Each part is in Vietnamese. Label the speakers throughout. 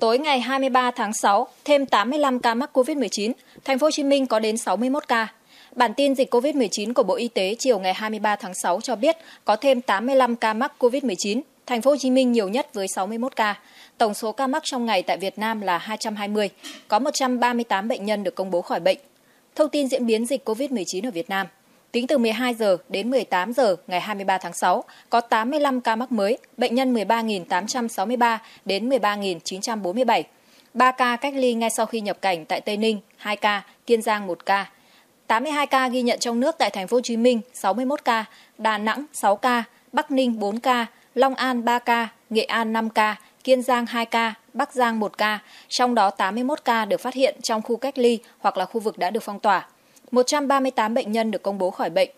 Speaker 1: Tối ngày 23 tháng 6, thêm 85 ca mắc COVID-19, thành phố Hồ Chí Minh có đến 61 ca. Bản tin dịch COVID-19 của Bộ Y tế chiều ngày 23 tháng 6 cho biết có thêm 85 ca mắc COVID-19, thành phố Hồ Chí Minh nhiều nhất với 61 ca. Tổng số ca mắc trong ngày tại Việt Nam là 220, có 138 bệnh nhân được công bố khỏi bệnh. Thông tin diễn biến dịch COVID-19 ở Việt Nam – Tính từ 12 giờ đến 18 giờ ngày 23 tháng 6, có 85 ca mắc mới, bệnh nhân 13.863 đến 13.947. 3 ca cách ly ngay sau khi nhập cảnh tại Tây Ninh, 2 ca, Kiên Giang 1 ca. 82 ca ghi nhận trong nước tại thành phố Hồ Chí Minh, 61 ca, Đà Nẵng 6 ca, Bắc Ninh 4 ca, Long An 3 ca, Nghệ An 5 ca, Kiên Giang 2 ca, Bắc Giang 1 ca, trong đó 81 ca được phát hiện trong khu cách ly hoặc là khu vực đã được phong tỏa. 138 bệnh nhân được công bố khỏi bệnh.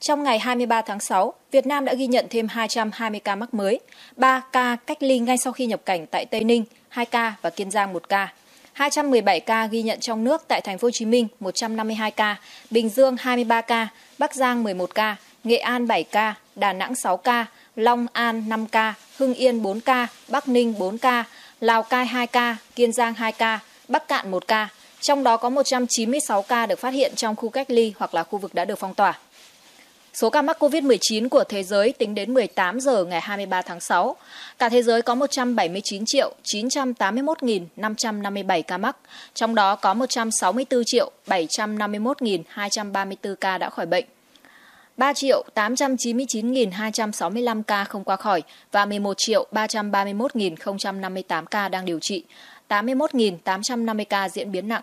Speaker 1: Trong ngày 23 tháng 6, Việt Nam đã ghi nhận thêm 220 ca mắc mới, 3 ca cách ly ngay sau khi nhập cảnh tại Tây Ninh, 2 ca và Kiên Giang 1 ca. 217 ca ghi nhận trong nước tại thành phố Hồ Chí Minh 152 ca, Bình Dương 23 ca, Bắc Giang 11 ca, Nghệ An 7 ca, Đà Nẵng 6 ca, Long An 5 ca, Hưng Yên 4 ca, Bắc Ninh 4 ca, Lào Cai 2 ca, Kiên Giang 2 ca, Bắc Cạn 1 ca, trong đó có 196 ca được phát hiện trong khu cách ly hoặc là khu vực đã được phong tỏa. Số ca mắc COVID-19 của thế giới tính đến 18 giờ ngày 23 tháng 6, cả thế giới có 179 triệu 981.557 ca mắc, trong đó có 164 triệu 751.234 ca đã khỏi bệnh. 3 triệu 899.265 ca không qua khỏi và 11 triệu 331.058 ca đang điều trị, 81.850 ca diễn biến nặng,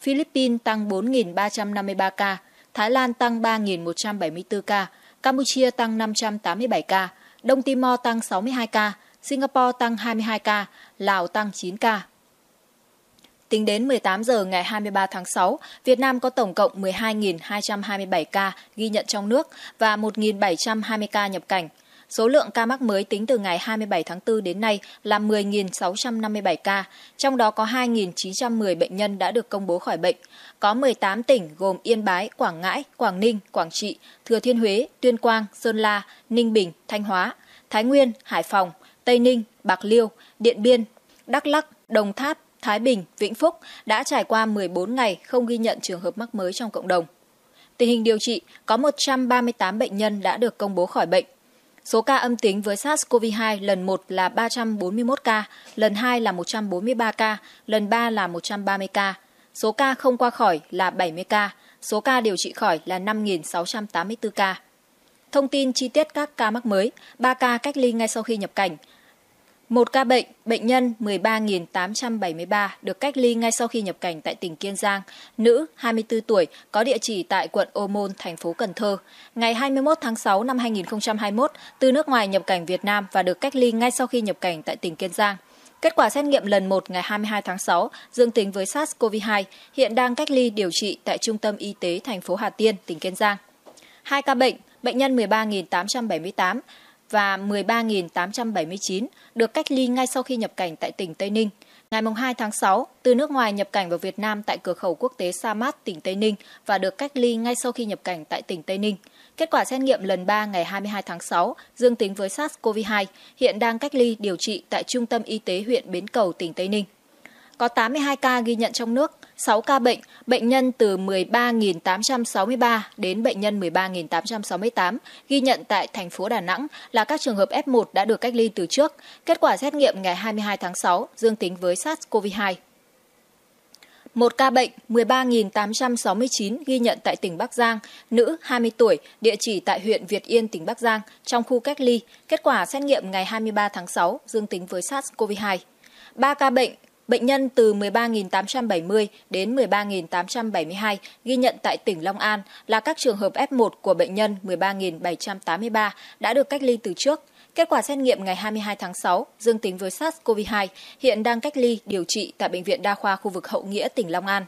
Speaker 1: Philippines tăng 4.353 ca, Thái Lan tăng 3.174 ca, Campuchia tăng 587 ca, Đông Timor tăng 62 ca, Singapore tăng 22 ca, Lào tăng 9 ca. Tính đến 18 giờ ngày 23 tháng 6, Việt Nam có tổng cộng 12.227 ca ghi nhận trong nước và 1.720 ca nhập cảnh. Số lượng ca mắc mới tính từ ngày 27 tháng 4 đến nay là 10.657 ca, trong đó có 2.910 bệnh nhân đã được công bố khỏi bệnh. Có 18 tỉnh gồm Yên Bái, Quảng Ngãi, Quảng Ninh, Quảng Trị, Thừa Thiên Huế, Tuyên Quang, Sơn La, Ninh Bình, Thanh Hóa, Thái Nguyên, Hải Phòng, Tây Ninh, Bạc Liêu, Điện Biên, Đắk Lắc, Đồng Tháp, Thái Bình, Vĩnh Phúc đã trải qua 14 ngày không ghi nhận trường hợp mắc mới trong cộng đồng. Tình hình điều trị có 138 bệnh nhân đã được công bố khỏi bệnh, Số ca âm tính với SARS-CoV-2 lần 1 là 341 ca, lần 2 là 143 ca, lần 3 là 130 ca. Số ca không qua khỏi là 70 ca, số ca điều trị khỏi là 5.684 ca. Thông tin chi tiết các ca mắc mới, 3 ca cách ly ngay sau khi nhập cảnh, một ca bệnh, bệnh nhân 13.873 được cách ly ngay sau khi nhập cảnh tại tỉnh Kiên Giang, nữ 24 tuổi, có địa chỉ tại quận Ô Môn, thành phố Cần Thơ. Ngày 21 tháng 6 năm 2021, từ nước ngoài nhập cảnh Việt Nam và được cách ly ngay sau khi nhập cảnh tại tỉnh Kiên Giang. Kết quả xét nghiệm lần 1 ngày 22 tháng 6 dương tính với SARS-CoV-2, hiện đang cách ly điều trị tại Trung tâm Y tế thành phố Hà Tiên, tỉnh Kiên Giang. Hai ca bệnh, bệnh nhân 13.878 và 13.879 được cách ly ngay sau khi nhập cảnh tại tỉnh Tây Ninh. Ngày 2 tháng 6, từ nước ngoài nhập cảnh vào Việt Nam tại cửa khẩu quốc tế Sa Mát, tỉnh Tây Ninh và được cách ly ngay sau khi nhập cảnh tại tỉnh Tây Ninh. Kết quả xét nghiệm lần 3 ngày 22 tháng 6 dương tính với SARS-CoV-2, hiện đang cách ly điều trị tại Trung tâm Y tế huyện Bến Cầu, tỉnh Tây Ninh. Có 82 ca ghi nhận trong nước, 6 ca bệnh, bệnh nhân từ 13.863 đến bệnh nhân 13.868 ghi nhận tại thành phố Đà Nẵng là các trường hợp F1 đã được cách ly từ trước. Kết quả xét nghiệm ngày 22 tháng 6 dương tính với SARS-CoV-2. Một ca bệnh 13.869 ghi nhận tại tỉnh Bắc Giang, nữ 20 tuổi, địa chỉ tại huyện Việt Yên, tỉnh Bắc Giang, trong khu cách ly. Kết quả xét nghiệm ngày 23 tháng 6 dương tính với SARS-CoV-2. 3 ca bệnh Bệnh nhân từ 13.870 đến 13.872 ghi nhận tại tỉnh Long An là các trường hợp F1 của bệnh nhân 13.783 đã được cách ly từ trước. Kết quả xét nghiệm ngày 22 tháng 6 dương tính với SARS-CoV-2, hiện đang cách ly điều trị tại Bệnh viện Đa khoa khu vực Hậu Nghĩa, tỉnh Long An.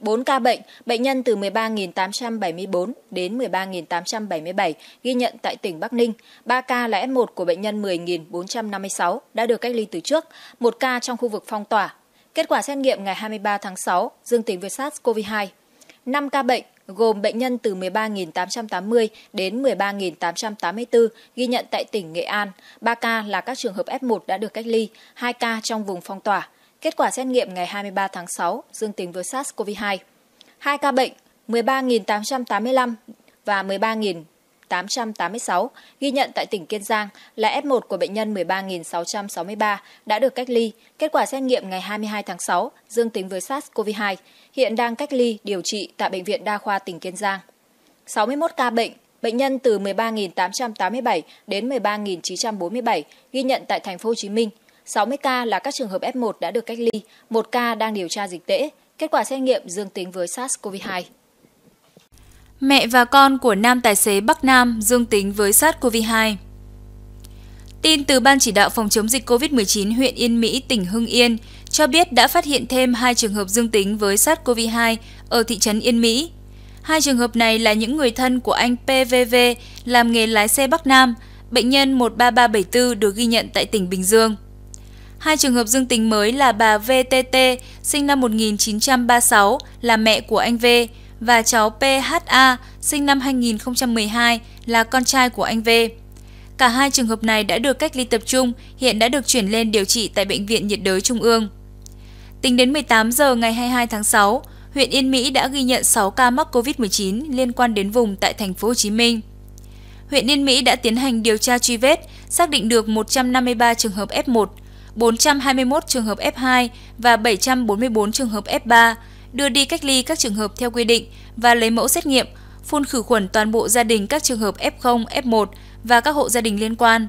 Speaker 1: 4 ca bệnh, bệnh nhân từ 13.874 đến 13.877 ghi nhận tại tỉnh Bắc Ninh, 3 ca là F1 của bệnh nhân 10.456 đã được cách ly từ trước, 1 ca trong khu vực phong tỏa. Kết quả xét nghiệm ngày 23 tháng 6 dương tính với SARS-CoV-2. 5 ca bệnh gồm bệnh nhân từ 13.880 đến 13.884 ghi nhận tại tỉnh Nghệ An, 3 ca là các trường hợp F1 đã được cách ly, 2 ca trong vùng phong tỏa. Kết quả xét nghiệm ngày 23 tháng 6 dương tính với SARS-CoV-2. Hai ca bệnh 13.885 và 13.886 ghi nhận tại tỉnh Kiên Giang là F1 của bệnh nhân 13.663 đã được cách ly. Kết quả xét nghiệm ngày 22 tháng 6 dương tính với SARS-CoV-2, hiện đang cách ly điều trị tại bệnh viện đa khoa tỉnh Kiên Giang. 61 ca bệnh bệnh nhân từ 13.887 đến 13.947 ghi nhận tại thành phố Hồ Chí Minh – 60 ca là các trường hợp F1 đã được cách ly, 1 ca đang điều tra dịch tễ, kết quả xét nghiệm dương tính với SARS-CoV-2.
Speaker 2: Mẹ và con của nam tài xế Bắc Nam dương tính với SARS-CoV-2. Tin từ Ban chỉ đạo phòng chống dịch COVID-19 huyện Yên Mỹ, tỉnh Hưng Yên cho biết đã phát hiện thêm hai trường hợp dương tính với SARS-CoV-2 ở thị trấn Yên Mỹ. Hai trường hợp này là những người thân của anh PVV làm nghề lái xe Bắc Nam, bệnh nhân 13374 được ghi nhận tại tỉnh Bình Dương. Hai trường hợp dương tính mới là bà VTT, sinh năm 1936, là mẹ của anh V, và cháu PHA, sinh năm 2012, là con trai của anh V. Cả hai trường hợp này đã được cách ly tập trung, hiện đã được chuyển lên điều trị tại Bệnh viện nhiệt đới Trung ương. Tính đến 18 giờ ngày 22 tháng 6, huyện Yên Mỹ đã ghi nhận 6 ca mắc COVID-19 liên quan đến vùng tại thành phố Hồ Chí Minh. Huyện Yên Mỹ đã tiến hành điều tra truy vết, xác định được 153 trường hợp F1, 421 trường hợp F2 và 744 trường hợp F3, đưa đi cách ly các trường hợp theo quy định và lấy mẫu xét nghiệm, phun khử khuẩn toàn bộ gia đình các trường hợp F0, F1 và các hộ gia đình liên quan.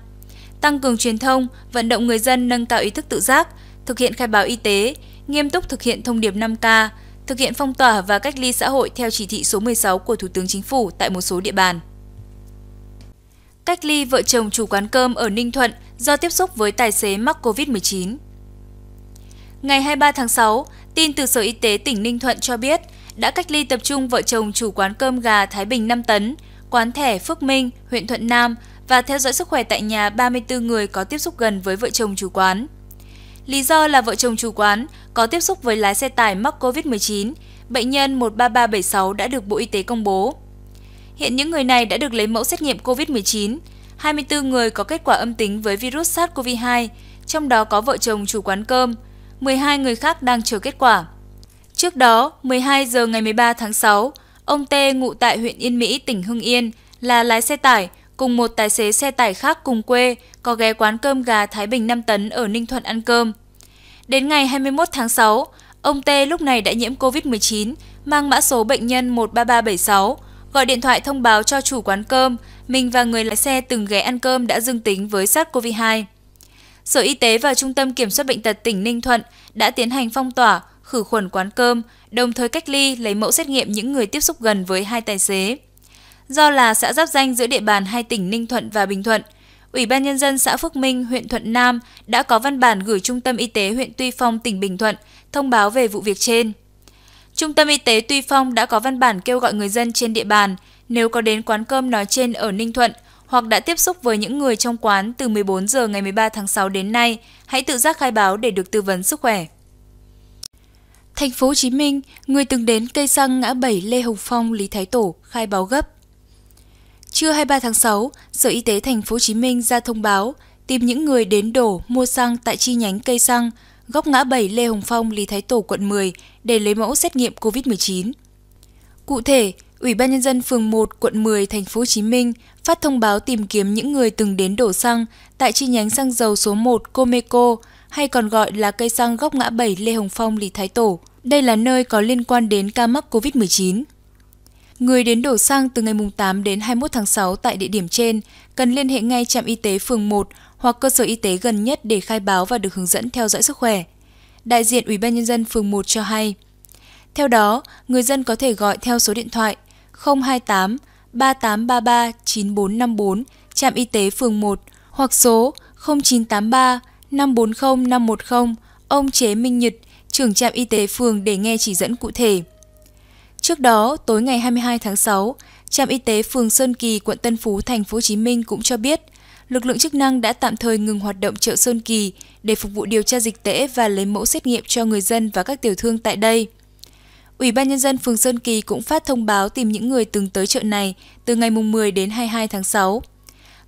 Speaker 2: Tăng cường truyền thông, vận động người dân nâng cao ý thức tự giác, thực hiện khai báo y tế, nghiêm túc thực hiện thông điệp 5K, thực hiện phong tỏa và cách ly xã hội theo chỉ thị số 16 của Thủ tướng Chính phủ tại một số địa bàn. Cách ly vợ chồng chủ quán cơm ở Ninh Thuận – do tiếp xúc với tài xế mắc COVID-19. Ngày 23 tháng 6, tin từ Sở Y tế tỉnh Ninh Thuận cho biết đã cách ly tập trung vợ chồng chủ quán cơm gà Thái Bình 5 tấn, quán thẻ Phước Minh, huyện Thuận Nam và theo dõi sức khỏe tại nhà 34 người có tiếp xúc gần với vợ chồng chủ quán. Lý do là vợ chồng chủ quán có tiếp xúc với lái xe tải mắc COVID-19, bệnh nhân 13376 đã được Bộ Y tế công bố. Hiện những người này đã được lấy mẫu xét nghiệm COVID-19, 24 người có kết quả âm tính với virus SARS-CoV-2, trong đó có vợ chồng chủ quán cơm, 12 người khác đang chờ kết quả. Trước đó, 12 giờ ngày 13 tháng 6, ông T ngụ tại huyện Yên Mỹ, tỉnh Hưng Yên là lái xe tải cùng một tài xế xe tải khác cùng quê có ghé quán cơm gà Thái Bình 5 tấn ở Ninh Thuận ăn cơm. Đến ngày 21 tháng 6, ông T lúc này đã nhiễm COVID-19 mang mã số bệnh nhân 13376 gọi điện thoại thông báo cho chủ quán cơm, mình và người lái xe từng ghé ăn cơm đã dương tính với SARS-CoV-2. Sở Y tế và Trung tâm Kiểm soát Bệnh tật tỉnh Ninh Thuận đã tiến hành phong tỏa, khử khuẩn quán cơm, đồng thời cách ly lấy mẫu xét nghiệm những người tiếp xúc gần với hai tài xế. Do là xã giáp danh giữa địa bàn hai tỉnh Ninh Thuận và Bình Thuận, Ủy ban Nhân dân xã Phước Minh, huyện Thuận Nam đã có văn bản gửi Trung tâm Y tế huyện Tuy Phong, tỉnh Bình Thuận thông báo về vụ việc trên. Trung tâm Y tế Tuy Phong đã có văn bản kêu gọi người dân trên địa bàn nếu có đến quán cơm nói trên ở Ninh Thuận hoặc đã tiếp xúc với những người trong quán từ 14 giờ ngày 13 tháng 6 đến nay, hãy tự giác khai báo để được tư vấn sức khỏe. Thành phố Hồ Chí Minh, người từng đến cây xăng ngã 7 Lê Hồng Phong, Lý Thái Tổ khai báo gấp. Trưa 23 tháng 6, Sở Y tế Thành phố Hồ Chí Minh ra thông báo tìm những người đến đổ mua xăng tại chi nhánh cây xăng góc ngã 7 Lê Hồng Phong, Lý Thái Tổ, quận 10 để lấy mẫu xét nghiệm COVID-19. Cụ thể, Ủy ban nhân dân phường 1, quận 10, thành phố Hồ Chí Minh phát thông báo tìm kiếm những người từng đến đổ xăng tại chi nhánh xăng dầu số 1 Comeco hay còn gọi là cây xăng góc ngã 7 Lê Hồng Phong, Lý Thái Tổ. Đây là nơi có liên quan đến ca mắc COVID-19. Người đến đổ xăng từ ngày 8 đến 21 tháng 6 tại địa điểm trên cần liên hệ ngay trạm y tế phường 1 hoặc cơ sở y tế gần nhất để khai báo và được hướng dẫn theo dõi sức khỏe. Đại diện Ủy ban nhân dân phường 1 cho hay. Theo đó, người dân có thể gọi theo số điện thoại 028 3833 9454 trạm y tế phường 1 hoặc số 0983 540 510 ông Chế Minh Nhật, trưởng trạm y tế phường để nghe chỉ dẫn cụ thể. Trước đó, tối ngày 22 tháng 6, trạm y tế phường Sơn Kỳ, quận Tân Phú, thành phố Hồ Chí Minh cũng cho biết lực lượng chức năng đã tạm thời ngừng hoạt động chợ Sơn Kỳ để phục vụ điều tra dịch tễ và lấy mẫu xét nghiệm cho người dân và các tiểu thương tại đây. Ủy ban Nhân dân phường Sơn Kỳ cũng phát thông báo tìm những người từng tới chợ này từ ngày 10 đến 22 tháng 6.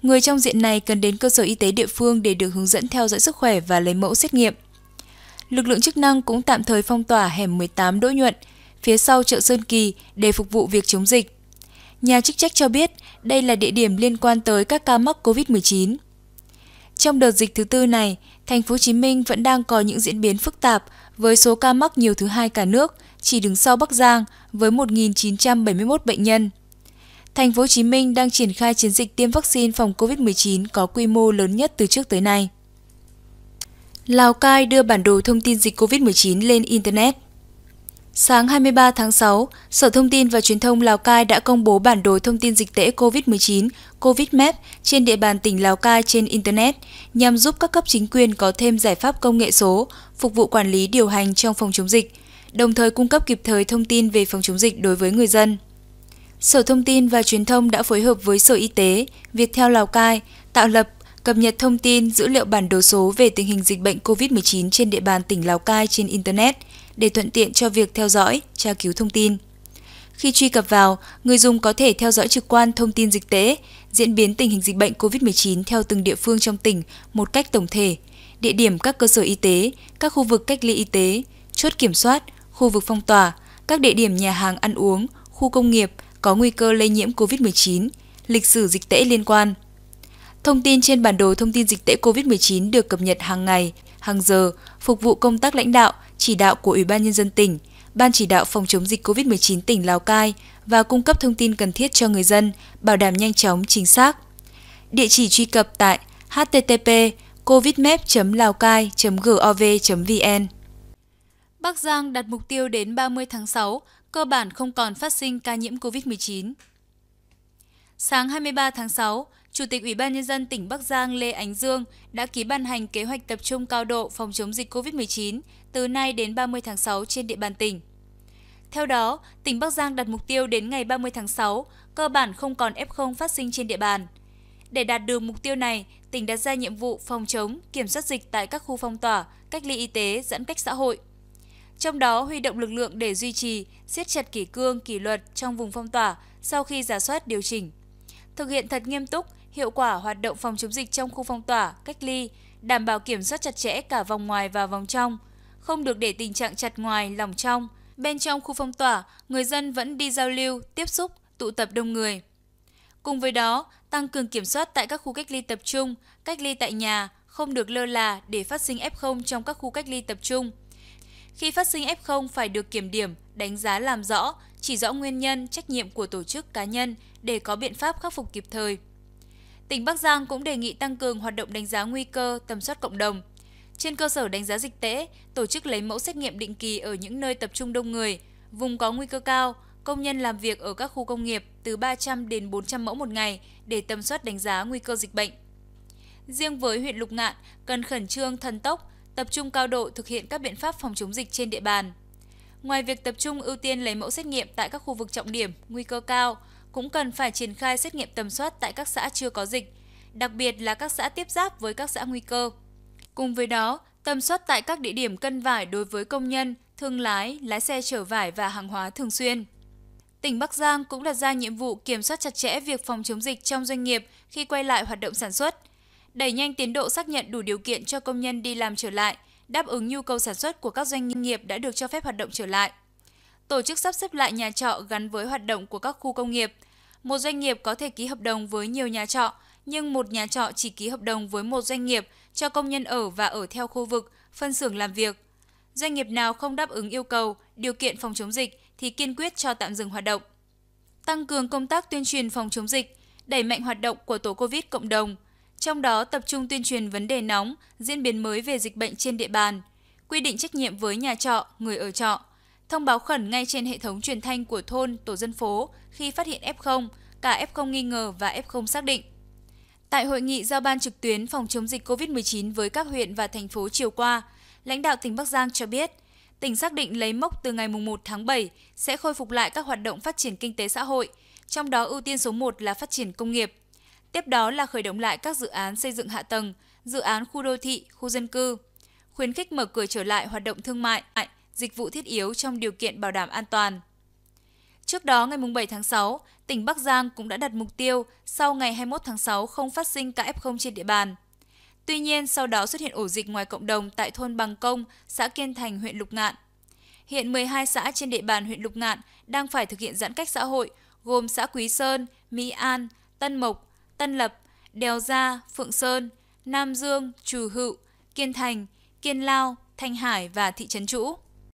Speaker 2: Người trong diện này cần đến cơ sở y tế địa phương để được hướng dẫn theo dõi sức khỏe và lấy mẫu xét nghiệm. Lực lượng chức năng cũng tạm thời phong tỏa hẻm 18 Đỗ Nhuận, phía sau chợ Sơn Kỳ để phục vụ việc chống dịch. Nhà chức trách cho biết đây là địa điểm liên quan tới các ca mắc COVID-19. Trong đợt dịch thứ tư này, thành phố Hồ Chí Minh vẫn đang có những diễn biến phức tạp với số ca mắc nhiều thứ hai cả nước, chỉ đứng sau Bắc Giang với 1.971 bệnh nhân. Thành phố Hồ Chí Minh đang triển khai chiến dịch tiêm vaccine phòng COVID-19 có quy mô lớn nhất từ trước tới nay. Lào Cai đưa bản đồ thông tin dịch COVID-19 lên Internet. Sáng 23 tháng 6, Sở Thông tin và Truyền thông Lào Cai đã công bố bản đồ thông tin dịch tễ COVID-19, COVID-MAP trên địa bàn tỉnh Lào Cai trên Internet nhằm giúp các cấp chính quyền có thêm giải pháp công nghệ số, phục vụ quản lý điều hành trong phòng chống dịch, đồng thời cung cấp kịp thời thông tin về phòng chống dịch đối với người dân. Sở Thông tin và Truyền thông đã phối hợp với Sở Y tế, Viettel Lào Cai tạo lập, cập nhật thông tin dữ liệu bản đồ số về tình hình dịch bệnh COVID-19 trên địa bàn tỉnh Lào Cai trên Internet – để thuận tiện cho việc theo dõi, tra cứu thông tin. Khi truy cập vào, người dùng có thể theo dõi trực quan thông tin dịch tễ, diễn biến tình hình dịch bệnh COVID-19 theo từng địa phương trong tỉnh một cách tổng thể, địa điểm các cơ sở y tế, các khu vực cách ly y tế, chốt kiểm soát, khu vực phong tỏa, các địa điểm nhà hàng ăn uống, khu công nghiệp có nguy cơ lây nhiễm COVID-19, lịch sử dịch tễ liên quan. Thông tin trên bản đồ thông tin dịch tễ COVID-19 được cập nhật hàng ngày hàng giờ phục vụ công tác lãnh đạo, chỉ đạo của Ủy ban nhân dân tỉnh, Ban chỉ đạo phòng chống dịch COVID-19 tỉnh Lào Cai và cung cấp thông tin cần thiết cho người dân, bảo đảm nhanh chóng, chính xác. Địa chỉ truy cập tại http covidmap.laocai.gov.vn. Bắc Giang đặt mục tiêu đến 30 tháng 6, cơ bản không còn phát sinh ca nhiễm COVID-19. Sáng 23 tháng 6, Chủ tịch Ủy ban nhân dân tỉnh Bắc Giang Lê Ánh Dương đã ký ban hành kế hoạch tập trung cao độ phòng chống dịch COVID-19 từ nay đến 30 tháng 6 trên địa bàn tỉnh. Theo đó, tỉnh Bắc Giang đặt mục tiêu đến ngày 30 tháng 6, cơ bản không còn F0 phát sinh trên địa bàn. Để đạt được mục tiêu này, tỉnh đặt ra nhiệm vụ phòng chống, kiểm soát dịch tại các khu phong tỏa, cách ly y tế, giãn cách xã hội. Trong đó, huy động lực lượng để duy trì, siết chặt kỷ cương, kỷ luật trong vùng phong tỏa sau khi giả soát điều chỉnh. Thực hiện thật nghiêm túc hiệu quả hoạt động phòng chống dịch trong khu phong tỏa, cách ly, đảm bảo kiểm soát chặt chẽ cả vòng ngoài và vòng trong, không được để tình trạng chặt ngoài, lỏng trong. Bên trong khu phong tỏa, người dân vẫn đi giao lưu, tiếp xúc, tụ tập đông người. Cùng với đó, tăng cường kiểm soát tại các khu cách ly tập trung, cách ly tại nhà, không được lơ là để phát sinh F0 trong các khu cách ly tập trung. Khi phát sinh F0 phải được kiểm điểm, đánh giá làm rõ, chỉ rõ nguyên nhân, trách nhiệm của tổ chức cá nhân để có biện pháp khắc phục kịp thời. Tỉnh Bắc Giang cũng đề nghị tăng cường hoạt động đánh giá nguy cơ, tầm soát cộng đồng. Trên cơ sở đánh giá dịch tễ, tổ chức lấy mẫu xét nghiệm định kỳ ở những nơi tập trung đông người, vùng có nguy cơ cao, công nhân làm việc ở các khu công nghiệp từ 300 đến 400 mẫu một ngày để tầm soát đánh giá nguy cơ dịch bệnh. Riêng với huyện Lục Ngạn, cần khẩn trương thần tốc, tập trung cao độ thực hiện các biện pháp phòng chống dịch trên địa bàn. Ngoài việc tập trung ưu tiên lấy mẫu xét nghiệm tại các khu vực trọng điểm, nguy cơ cao, cũng cần phải triển khai xét nghiệm tầm soát tại các xã chưa có dịch, đặc biệt là các xã tiếp giáp với các xã nguy cơ. Cùng với đó, tầm soát tại các địa điểm cân vải đối với công nhân, thương lái, lái xe chở vải và hàng hóa thường xuyên. Tỉnh Bắc Giang cũng đặt ra nhiệm vụ kiểm soát chặt chẽ việc phòng chống dịch trong doanh nghiệp khi quay lại hoạt động sản xuất, đẩy nhanh tiến độ xác nhận đủ điều kiện cho công nhân đi làm trở lại, đáp ứng nhu cầu sản xuất của các doanh nghiệp đã được cho phép hoạt động trở lại. Tổ chức sắp xếp lại nhà trọ gắn với hoạt động của các khu công nghiệp – một doanh nghiệp có thể ký hợp đồng với nhiều nhà trọ, nhưng một nhà trọ chỉ ký hợp đồng với một doanh nghiệp cho công nhân ở và ở theo khu vực, phân xưởng làm việc. Doanh nghiệp nào không đáp ứng yêu cầu, điều kiện phòng chống dịch thì kiên quyết cho tạm dừng hoạt động. Tăng cường công tác tuyên truyền phòng chống dịch, đẩy mạnh hoạt động của tổ COVID cộng đồng, trong đó tập trung tuyên truyền vấn đề nóng, diễn biến mới về dịch bệnh trên địa bàn, quy định trách nhiệm với nhà trọ, người ở trọ, Thông báo khẩn ngay trên hệ thống truyền thanh của thôn, tổ dân phố khi phát hiện F0, cả F0 nghi ngờ và F0 xác định. Tại hội nghị giao ban trực tuyến phòng chống dịch COVID-19 với các huyện và thành phố chiều qua, lãnh đạo tỉnh Bắc Giang cho biết, tỉnh xác định lấy mốc từ ngày 1 tháng 7 sẽ khôi phục lại các hoạt động phát triển kinh tế xã hội, trong đó ưu tiên số 1 là phát triển công nghiệp. Tiếp đó là khởi động lại các dự án xây dựng hạ tầng, dự án khu đô thị, khu dân cư, khuyến khích mở cửa trở lại hoạt động thương mại, dịch vụ thiết yếu trong điều kiện bảo đảm an toàn. Trước đó ngày 7 tháng 6, tỉnh Bắc Giang cũng đã đặt mục tiêu sau ngày 21 tháng 6 không phát sinh ca F0 trên địa bàn. Tuy nhiên, sau đó xuất hiện ổ dịch ngoài cộng đồng tại thôn Bằng Công, xã Kiên Thành, huyện Lục Ngạn. Hiện 12 xã trên địa bàn huyện Lục Ngạn đang phải thực hiện giãn cách xã hội, gồm xã Quý Sơn, Mỹ An, Tân Mộc, Tân Lập, Đèo Gia, Phượng Sơn, Nam Dương, Trù Hữu, Kiên Thành, Kiên Lao, Thanh Hải và thị trấn Trũ.